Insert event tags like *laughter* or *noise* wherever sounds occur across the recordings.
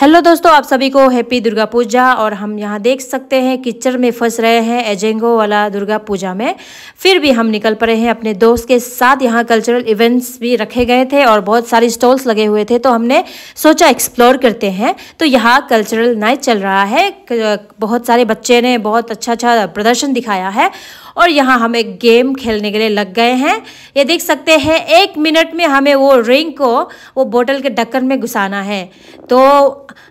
Hello दोस्तों आप सभी को हैप्पी दुर्गा पूजा और हम यहाँ देख सकते हैं किचड़ में फंस रहे हैं एजेंगो वाला दुर्गा पूजा में फिर भी हम निकल पड़े हैं अपने दोस्त के साथ यहाँ कल्चरल इवेंट्स भी रखे गए थे और बहुत सारे स्टॉल्स लगे हुए थे तो हमने सोचा एक्सप्लोर करते हैं तो यहाँ कल्चरल नाइट चल रहा है बहुत सारे बच्चे ने बहुत अच्छा अच्छा प्रदर्शन दिखाया है और यहाँ हम एक गेम खेलने के लिए लग गए हैं ये देख सकते हैं एक मिनट में हमें वो रिंग को वो बोतल के ढक्कन में घुसाना है तो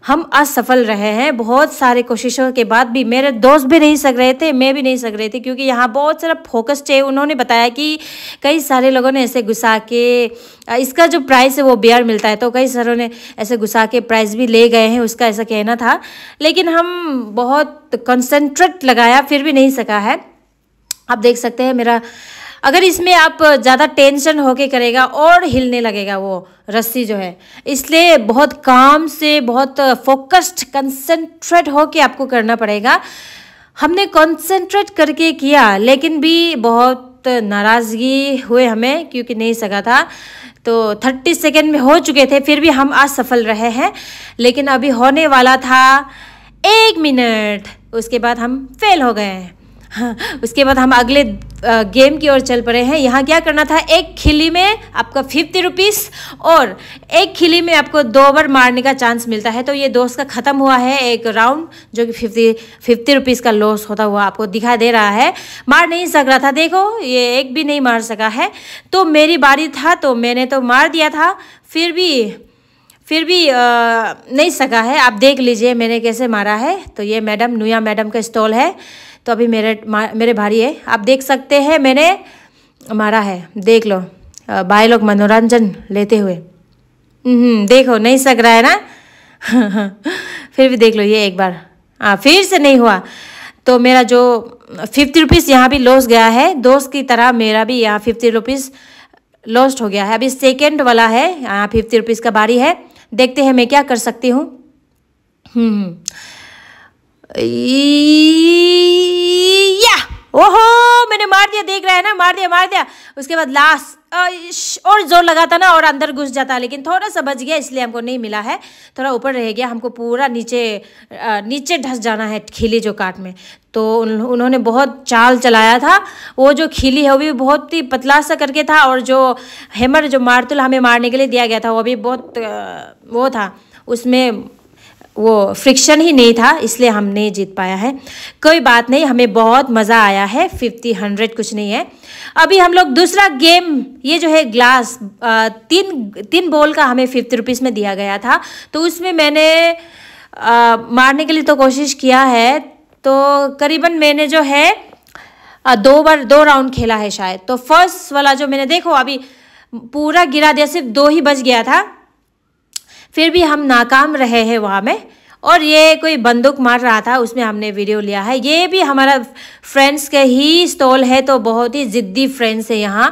हम असफल रहे हैं बहुत सारे कोशिशों के बाद भी मेरे दोस्त भी नहीं सक रहे थे मैं भी नहीं सक रही थी क्योंकि यहाँ बहुत सारा फोकस चाहिए उन्होंने बताया कि कई सारे लोगों ने ऐसे घुसा के इसका जो प्राइस है वो बियर मिलता है तो कई सारों ने ऐसे घुसा के प्राइस भी ले गए हैं उसका ऐसा कहना था लेकिन हम बहुत कंसनट्रेट लगाया फिर भी नहीं सका है आप देख सकते हैं मेरा अगर इसमें आप ज़्यादा टेंशन होके करेगा और हिलने लगेगा वो रस्सी जो है इसलिए बहुत काम से बहुत फोकस्ड कंसंट्रेट होके आपको करना पड़ेगा हमने कंसंट्रेट करके किया लेकिन भी बहुत नाराज़गी हुए हमें क्योंकि नहीं सका था तो 30 सेकेंड में हो चुके थे फिर भी हम असफल रहे हैं लेकिन अभी होने वाला था एक मिनट उसके बाद हम फेल हो गए हैं हाँ, *laughs* उसके बाद हम अगले गेम की ओर चल पड़े हैं यहाँ क्या करना था एक खिली में आपका फिफ्टी रुपीस और एक खिली में आपको दो ओवर मारने का चांस मिलता है तो ये दोस्त का ख़त्म हुआ है एक राउंड जो कि फिफ्टी फिफ्टी रुपीज़ का लॉस होता हुआ आपको दिखा दे रहा है मार नहीं सक रहा था देखो ये एक भी नहीं मार सका है तो मेरी बारी था तो मैंने तो मार दिया था फिर भी फिर भी आ, नहीं सका है आप देख लीजिए मैंने कैसे मारा है तो ये मैडम नुया मैडम का स्टॉल है तो अभी मेरे मेरे भारी है आप देख सकते हैं मैंने मारा है देख लो भाई लोग मनोरंजन लेते हुए हम्म, देखो नहीं सक रहा है ना *laughs* फिर भी देख लो ये एक बार हाँ फिर से नहीं हुआ तो मेरा जो फिफ्टी रुपीज़ यहाँ भी लॉस गया है दोस्त की तरह मेरा भी यहाँ फिफ्टी रुपीज़ लॉस्ट हो गया है अभी सेकेंड वाला है यहाँ फिफ्टी रुपीज़ का बारी है देखते हैं मैं क्या कर सकती हूँ हम्म, हम्म। है ना मार दिया मार दिया उसके बाद लास्ट और जोर लगाता ना और अंदर घुस जाता लेकिन थोड़ा सा बच गया इसलिए हमको नहीं मिला है थोड़ा ऊपर रह गया हमको पूरा नीचे नीचे ढस जाना है खिली जो काट में तो उन्होंने बहुत चाल चलाया था वो जो खिली है वो भी बहुत ही पतला सा करके था और जो हेमर जो मारतुल हमें मारने के लिए दिया गया था वो भी बहुत वो था उसमें वो फ्रिक्शन ही नहीं था इसलिए हमने जीत पाया है कोई बात नहीं हमें बहुत मज़ा आया है फिफ्टी हंड्रेड कुछ नहीं है अभी हम लोग दूसरा गेम ये जो है ग्लास तीन तीन बॉल का हमें फिफ्टी रुपीज़ में दिया गया था तो उसमें मैंने आ, मारने के लिए तो कोशिश किया है तो करीबन मैंने जो है दो बार दो राउंड खेला है शायद तो फर्स्ट वाला जो मैंने देखो अभी पूरा गिरा दिया सिर्फ दो ही बज गया था फिर भी हम नाकाम रहे हैं वहाँ में और ये कोई बंदूक मार रहा था उसमें हमने वीडियो लिया है ये भी हमारा फ्रेंड्स के ही स्टॉल है तो बहुत ही ज़िद्दी फ्रेंड्स है यहाँ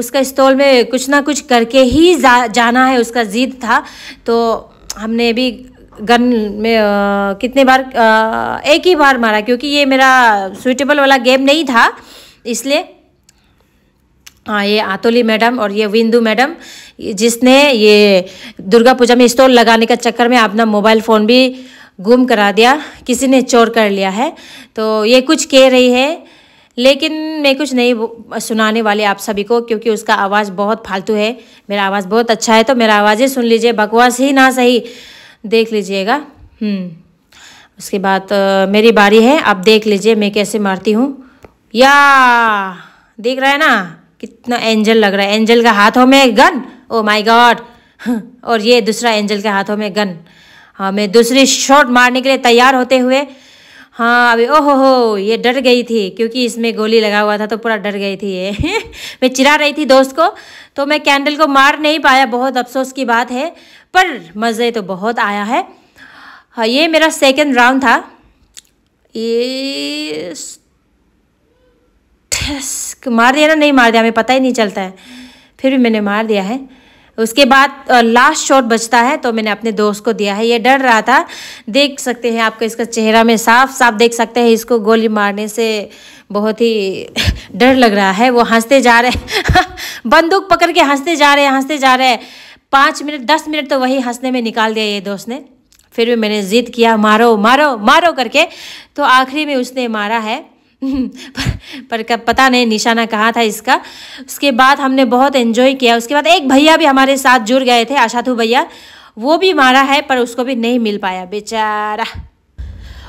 उसका स्टॉल में कुछ ना कुछ करके ही जा, जाना है उसका ज़िद था तो हमने भी गन में आ, कितने बार आ, एक ही बार मारा क्योंकि ये मेरा सूटेबल वाला गेम नहीं था इसलिए हाँ ये आतोली मैडम और ये विंदु मैडम जिसने ये दुर्गा पूजा में स्टॉल लगाने का चक्कर में अपना मोबाइल फ़ोन भी गुम करा दिया किसी ने चोर कर लिया है तो ये कुछ कह रही है लेकिन मैं कुछ नहीं सुनाने वाली आप सभी को क्योंकि उसका आवाज़ बहुत फालतू है मेरा आवाज़ बहुत अच्छा है तो मेरा आवाज़ ही सुन लीजिए बकवास ही ना सही देख लीजिएगा हम्म, उसके बाद मेरी बारी है आप देख लीजिए मैं कैसे मारती हूँ या देख रहा है ना कितना एंजल लग रहा है एंजल का हाथों में गन ओ माय गॉड और ये दूसरा एंजल के हाथों में गन हमें हाँ, दूसरी शॉट मारने के लिए तैयार होते हुए हाँ अभी ओहो हो ये डर गई थी क्योंकि इसमें गोली लगा हुआ था तो पूरा डर गई थी ये *laughs* मैं चिरा रही थी दोस्त को तो मैं कैंडल को मार नहीं पाया बहुत अफसोस की बात है पर मज़े तो बहुत आया है हाँ ये मेरा सेकेंड राउंड था ये मार दिया ना नहीं मार दिया हमें पता ही नहीं चलता है फिर भी मैंने मार दिया है उसके बाद लास्ट शॉट बचता है तो मैंने अपने दोस्त को दिया है ये डर रहा था देख सकते हैं आपको इसका चेहरा में साफ साफ देख सकते हैं इसको गोली मारने से बहुत ही *laughs* डर लग रहा है वो हंसते जा रहे *laughs* बंदूक पकड़ के हंसते जा रहे हंसते जा रहे हैं पाँच मिनट दस मिनट तो वही हंसने में निकाल दिया ये दोस्त ने फिर भी मैंने जिद किया मारो मारो मारो करके तो आखिरी में उसने मारा है *laughs* पर कब पता नहीं निशाना कहाँ था इसका उसके बाद हमने बहुत एंजॉय किया उसके बाद एक भैया भी हमारे साथ जुड़ गए थे आशाथु भैया वो भी मारा है पर उसको भी नहीं मिल पाया बेचारा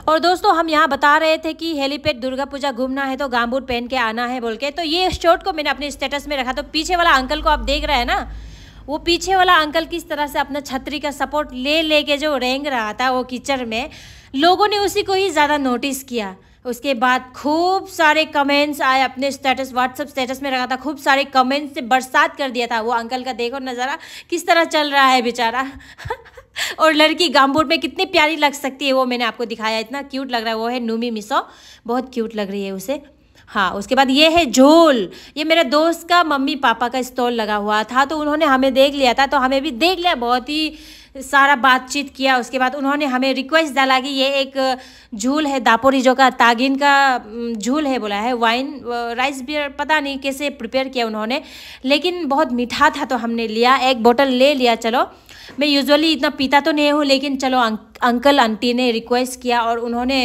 और दोस्तों हम यहाँ बता रहे थे कि हेलीपैड दुर्गा पूजा घूमना है तो गामबूट पहन के आना है बोल के तो ये शॉर्ट को मैंने अपने स्टेटस में रखा तो पीछे वाला अंकल को आप देख रहे हैं ना वो पीछे वाला अंकल किस तरह से अपना छतरी का सपोर्ट ले लेके जो रेंग रहा था वो कीचड़ में लोगों ने उसी को ही ज़्यादा नोटिस किया उसके बाद खूब सारे कमेंट्स आए अपने स्टेटस व्हाट्सअप स्टेटस में रखा था खूब सारे कमेंट्स से बरसात कर दिया था वो अंकल का देखो नज़ारा किस तरह चल रहा है बेचारा *laughs* और लड़की गामबोट में कितनी प्यारी लग सकती है वो मैंने आपको दिखाया इतना क्यूट लग रहा है वो है नूमी मिसो बहुत क्यूट लग रही है उसे हाँ उसके बाद ये है झोल ये मेरे दोस्त का मम्मी पापा का स्टॉल लगा हुआ था तो उन्होंने हमें देख लिया था तो हमें भी देख लिया बहुत ही सारा बातचीत किया उसके बाद उन्होंने हमें रिक्वेस्ट डाला कि ये एक झूल है दापोरिजो का तागिन का झूल है बोला है वाइन राइस बियर पता नहीं कैसे प्रिपेयर किया उन्होंने लेकिन बहुत मीठा था तो हमने लिया एक बोतल ले लिया चलो मैं यूजुअली इतना पीता तो नहीं हूँ लेकिन चलो अंक, अंकल आंटी ने रिक्वेस्ट किया और उन्होंने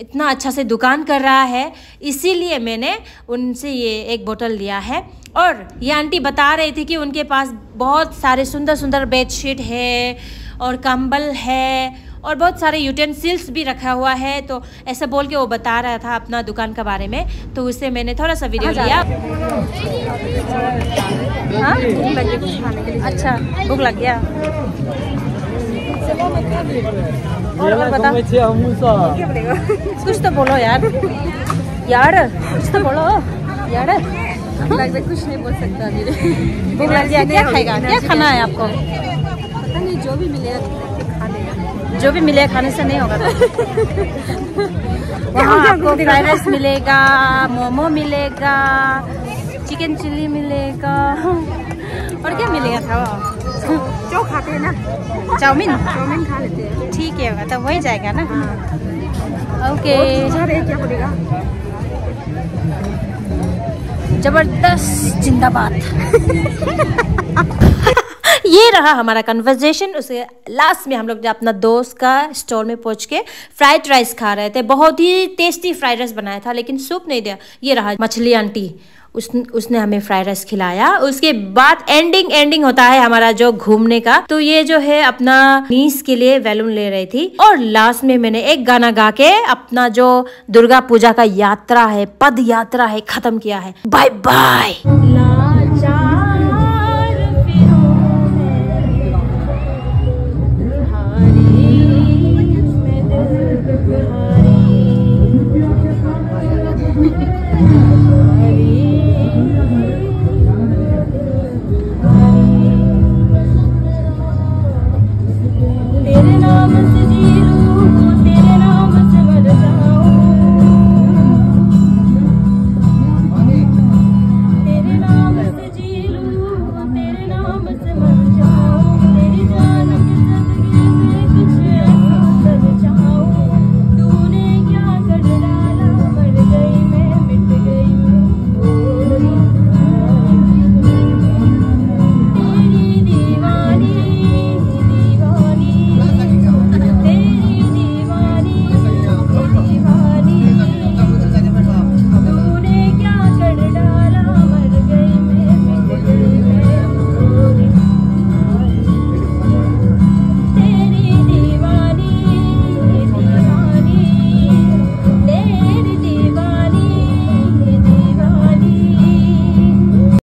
इतना अच्छा से दुकान कर रहा है इसीलिए मैंने उनसे ये एक बोतल लिया है और ये आंटी बता रही थी कि उनके पास बहुत सारे सुंदर सुंदर बेडशीट है और कंबल है और बहुत सारे यूटेंसिल्स भी रखा हुआ है तो ऐसा बोल के वो बता रहा था अपना दुकान के बारे में तो उससे मैंने थोड़ा सा वीडियो लिया हाँ भूख लगी कुछ खाने के लिए अच्छा भूख लग गया और और बता कुछ तो बोलो यार यार कुछ तो बोलो यार कुछ नहीं बोल सकता मेरे भूख लग गया क्या खाएगा क्या खाना है आपको पता नहीं जो भी मिलेगा खाने जो भी मिलेगा खाने से नहीं होगा तो। *laughs* वहाँ आपको फ्राइड राइस मिलेगा मोमो मिलेगा चिकन चिल्ली मिलेगा और क्या मिलेगा था जो खाते हैं ना चाउमीन चाउमीन खा लेते हैं ठीक है तो वही जाएगा ना ओके हाँ। क्या जबरदस्त जिंदाबाद *laughs* ये रहा हमारा कन्वर्जेशन उसके लास्ट में हम लोग अपना दोस्त का स्टोर में पहुंच के फ्राइड राइस खा रहे थे बहुत ही टेस्टी फ्राइड राइस बनाया था लेकिन सूप नहीं दिया ये रहा मछली आंटी उस उसने हमें फ्राइड राइस खिलाया उसके बाद एंडिंग एंडिंग होता है हमारा जो घूमने का तो ये जो है अपना नीस के लिए वैलून ले रही थी और लास्ट में मैंने एक गाना गा के अपना जो दुर्गा पूजा का यात्रा है पद यात्रा है खत्म किया है बाय बाय